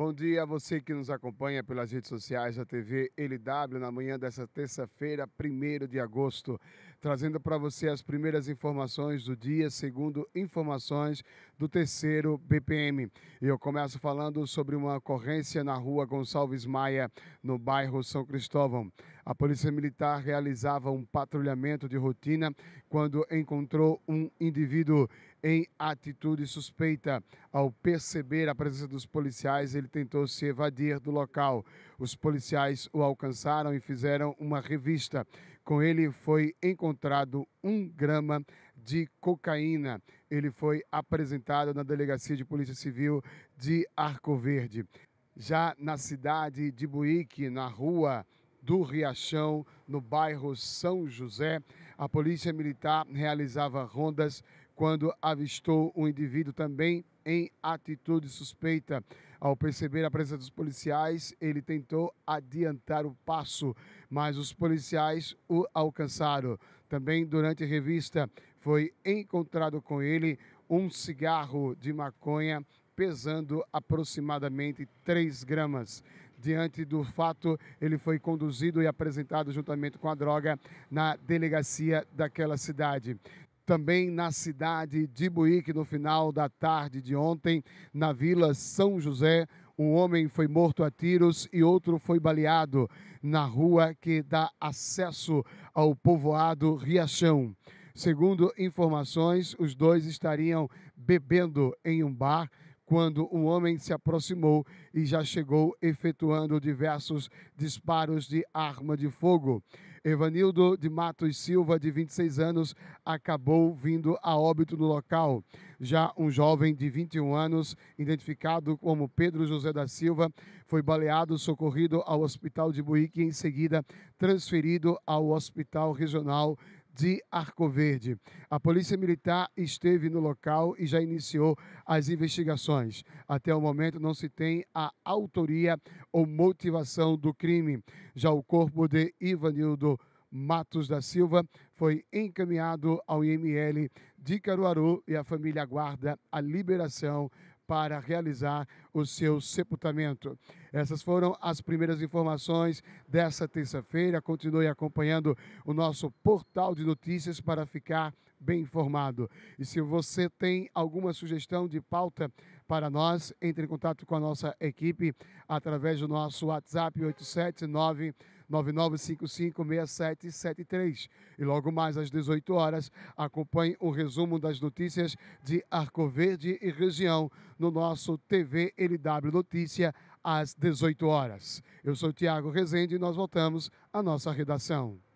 Bom dia a você que nos acompanha pelas redes sociais da TV LW na manhã dessa terça-feira, 1 de agosto, trazendo para você as primeiras informações do dia, segundo informações do terceiro BPM. E eu começo falando sobre uma ocorrência na rua Gonçalves Maia, no bairro São Cristóvão. A Polícia Militar realizava um patrulhamento de rotina quando encontrou um indivíduo em atitude suspeita. Ao perceber a presença dos policiais, ele tentou se evadir do local. Os policiais o alcançaram e fizeram uma revista. Com ele foi encontrado um grama de cocaína. Ele foi apresentado na Delegacia de Polícia Civil de Arco Verde. Já na cidade de Buíque, na rua do Riachão, no bairro São José. A polícia militar realizava rondas quando avistou um indivíduo também em atitude suspeita. Ao perceber a presença dos policiais, ele tentou adiantar o passo, mas os policiais o alcançaram. Também durante a revista foi encontrado com ele um cigarro de maconha pesando aproximadamente 3 gramas diante do fato, ele foi conduzido e apresentado juntamente com a droga na delegacia daquela cidade também na cidade de Buíque, no final da tarde de ontem, na Vila São José. Um homem foi morto a tiros e outro foi baleado na rua que dá acesso ao povoado Riachão. Segundo informações, os dois estariam bebendo em um bar quando um homem se aproximou e já chegou efetuando diversos disparos de arma de fogo. Evanildo de Matos Silva, de 26 anos, acabou vindo a óbito no local. Já um jovem de 21 anos, identificado como Pedro José da Silva, foi baleado, socorrido ao Hospital de Buíque e em seguida transferido ao Hospital Regional de Arco Verde. A Polícia Militar esteve no local e já iniciou as investigações. Até o momento não se tem a autoria ou motivação do crime. Já o corpo de Ivanildo Matos da Silva foi encaminhado ao IML de Caruaru e a família aguarda a liberação para realizar o seu sepultamento. Essas foram as primeiras informações dessa terça-feira. Continue acompanhando o nosso portal de notícias para ficar bem informado. E se você tem alguma sugestão de pauta para nós, entre em contato com a nossa equipe através do nosso WhatsApp 879 99556773. E logo mais às 18 horas, acompanhe o resumo das notícias de Arco Verde e região no nosso TV LW Notícia às 18 horas. Eu sou Tiago Rezende e nós voltamos à nossa redação.